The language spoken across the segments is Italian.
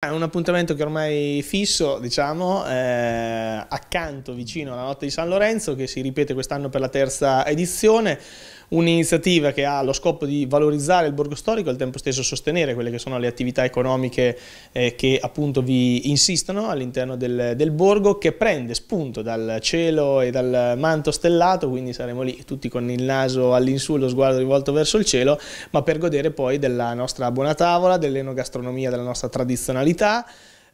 È un appuntamento che ormai fisso, diciamo, eh, accanto, vicino alla notte di San Lorenzo, che si ripete quest'anno per la terza edizione un'iniziativa che ha lo scopo di valorizzare il borgo storico e al tempo stesso sostenere quelle che sono le attività economiche eh, che appunto vi insistono all'interno del, del, borgo che prende spunto dal cielo e dal manto stellato, quindi saremo lì tutti con il naso all'insù e lo sguardo rivolto verso il cielo, ma per godere poi della nostra buona tavola, dell'enogastronomia, della nostra tradizionalità,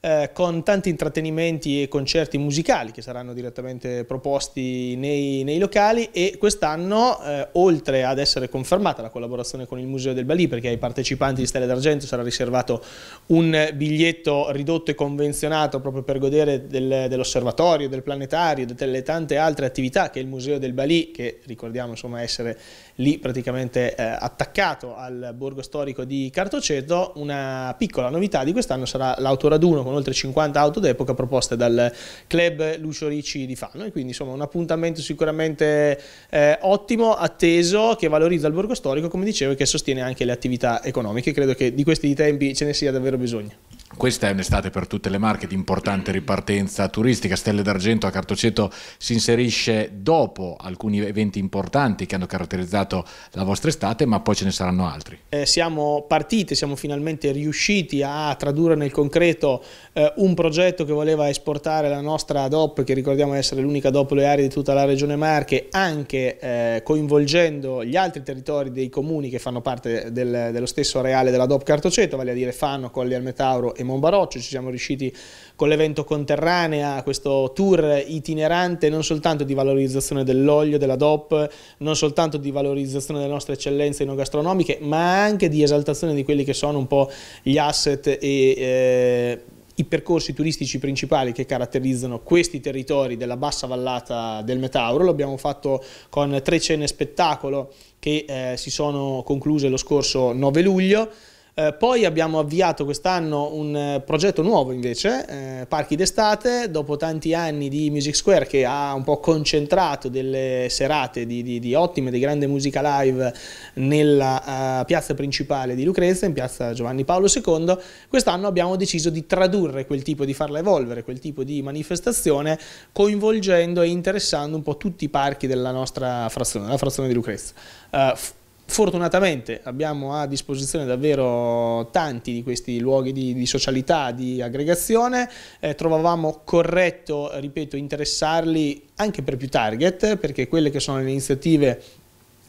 eh, con tanti intrattenimenti e concerti musicali che saranno direttamente proposti nei, nei locali e quest'anno, eh, oltre ad essere confermata la collaborazione con il Museo del Balì, perché ai partecipanti di Stelle d'Argento sarà riservato un biglietto ridotto e convenzionato proprio per godere del, dell'osservatorio, del planetario, delle tante altre attività che il Museo del Balì, che ricordiamo insomma essere lì praticamente eh, attaccato al borgo storico di Cartoceto, una piccola novità di quest'anno sarà l'autoraduno con sono oltre 50 auto d'epoca proposte dal club Lucio Ricci di Fano e quindi insomma un appuntamento sicuramente eh, ottimo, atteso, che valorizza il borgo storico come dicevo e che sostiene anche le attività economiche, credo che di questi tempi ce ne sia davvero bisogno. Questa è un'estate per tutte le marche di importante ripartenza turistica. Stelle d'Argento a Cartoceto si inserisce dopo alcuni eventi importanti che hanno caratterizzato la vostra estate, ma poi ce ne saranno altri. Eh, siamo partiti, siamo finalmente riusciti a tradurre nel concreto eh, un progetto che voleva esportare la nostra DOP, che ricordiamo essere l'unica DOP olearia di tutta la regione Marche, anche eh, coinvolgendo gli altri territori dei comuni che fanno parte del, dello stesso areale della DOP Cartoceto, vale a dire Fanno, Colli al Metauro e Monbaroccio, ci siamo riusciti con l'evento Conterranea, questo tour itinerante non soltanto di valorizzazione dell'olio, della DOP, non soltanto di valorizzazione delle nostre eccellenze enogastronomiche, ma anche di esaltazione di quelli che sono un po' gli asset e... Eh, i percorsi turistici principali che caratterizzano questi territori della bassa vallata del Metauro, l'abbiamo fatto con tre cene spettacolo che eh, si sono concluse lo scorso 9 luglio, eh, poi abbiamo avviato quest'anno un eh, progetto nuovo invece, eh, Parchi d'estate, dopo tanti anni di Music Square che ha un po' concentrato delle serate di, di, di ottime, di grande musica live nella uh, piazza principale di Lucrezia, in piazza Giovanni Paolo II, quest'anno abbiamo deciso di tradurre quel tipo, di farla evolvere, quel tipo di manifestazione coinvolgendo e interessando un po' tutti i parchi della nostra frazione, la frazione di Lucrezia. Uh, Fortunatamente abbiamo a disposizione davvero tanti di questi luoghi di, di socialità, di aggregazione, eh, trovavamo corretto, ripeto, interessarli anche per più target, perché quelle che sono le iniziative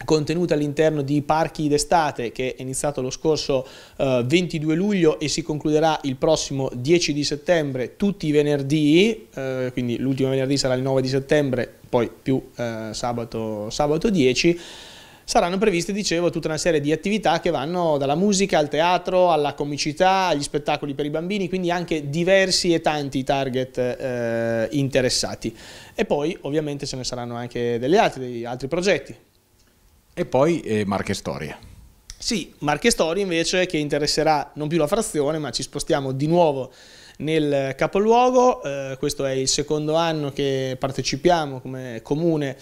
contenute all'interno di Parchi d'estate che è iniziato lo scorso eh, 22 luglio e si concluderà il prossimo 10 di settembre tutti i venerdì, eh, quindi l'ultimo venerdì sarà il 9 di settembre, poi più eh, sabato, sabato 10 saranno previste, dicevo, tutta una serie di attività che vanno dalla musica al teatro, alla comicità, agli spettacoli per i bambini, quindi anche diversi e tanti target eh, interessati. E poi ovviamente ce ne saranno anche degli altri, degli altri progetti. E poi eh, Marche Storie. Sì, Marche Storie invece che interesserà non più la frazione, ma ci spostiamo di nuovo nel capoluogo, eh, questo è il secondo anno che partecipiamo come comune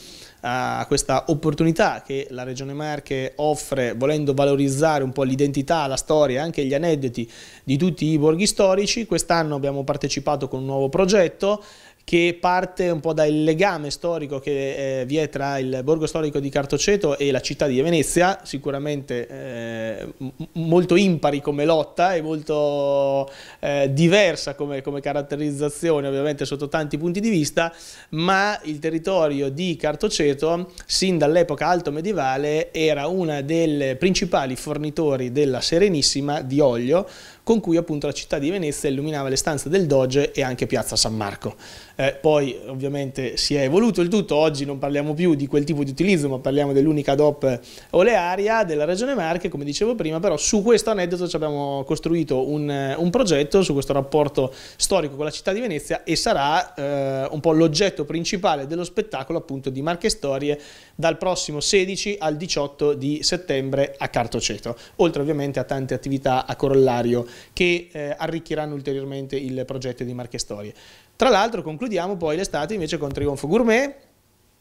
a questa opportunità che la Regione Marche offre volendo valorizzare un po' l'identità, la storia e anche gli aneddoti di tutti i borghi storici. Quest'anno abbiamo partecipato con un nuovo progetto che parte un po' dal legame storico che eh, vi è tra il borgo storico di Cartoceto e la città di Venezia, sicuramente eh, molto impari come lotta e molto eh, diversa come, come, caratterizzazione ovviamente sotto tanti punti di vista, ma il territorio di Cartoceto sin dall'epoca alto medievale era una delle principali fornitori della Serenissima di olio, con cui appunto la città di Venezia illuminava le stanze del Doge e anche Piazza San Marco. Eh, poi ovviamente si è evoluto il tutto, oggi non parliamo più di quel tipo di utilizzo, ma parliamo dell'unica DOP olearia della Regione Marche, come dicevo prima, però su questo aneddoto ci abbiamo costruito un, un progetto, su questo rapporto storico con la città di Venezia e sarà eh, un po' l'oggetto principale dello spettacolo appunto di Marche Storie dal prossimo 16 al 18 di settembre a Cartoceto, oltre ovviamente a tante attività a corollario che eh, arricchiranno ulteriormente il progetto di Marche Storie. Tra l'altro concludiamo poi l'estate invece con Trionfo Gourmet,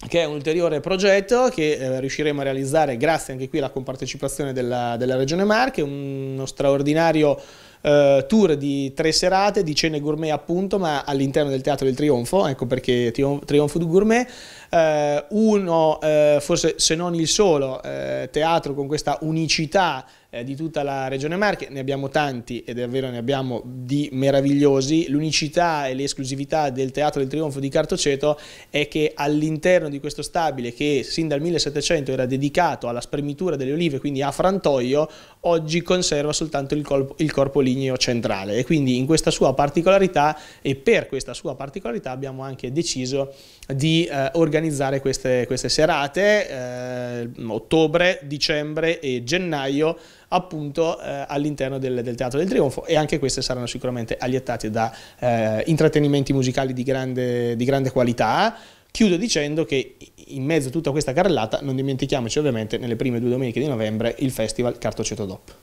che è un ulteriore progetto che eh, riusciremo a realizzare grazie anche qui alla compartecipazione della, della Regione Marche, uno straordinario eh, tour di tre serate di cene gourmet appunto ma all'interno del Teatro del Trionfo, ecco perché Trionfo du Gourmet, eh, uno eh, forse se non il solo eh, teatro con questa unicità eh, di tutta la regione Marche, ne abbiamo tanti e davvero ne abbiamo di meravigliosi, l'unicità e l'esclusività del Teatro del Trionfo di Cartoceto è che all'interno di questo stabile che sin dal 1700 era dedicato alla spremitura delle olive, quindi a frantoio, oggi conserva soltanto il, colpo, il corpo ligneo centrale e quindi in questa sua particolarità e per questa sua particolarità abbiamo anche deciso di eh, organizzare queste, queste serate, eh, ottobre, dicembre e gennaio, appunto eh, all'interno del, del, Teatro del Trionfo e anche queste saranno sicuramente alliettate da eh, intrattenimenti musicali di grande, di grande qualità. Chiudo dicendo che in mezzo a tutta questa carrellata non dimentichiamoci ovviamente nelle prime due domeniche di novembre il festival Cartoceto DOP.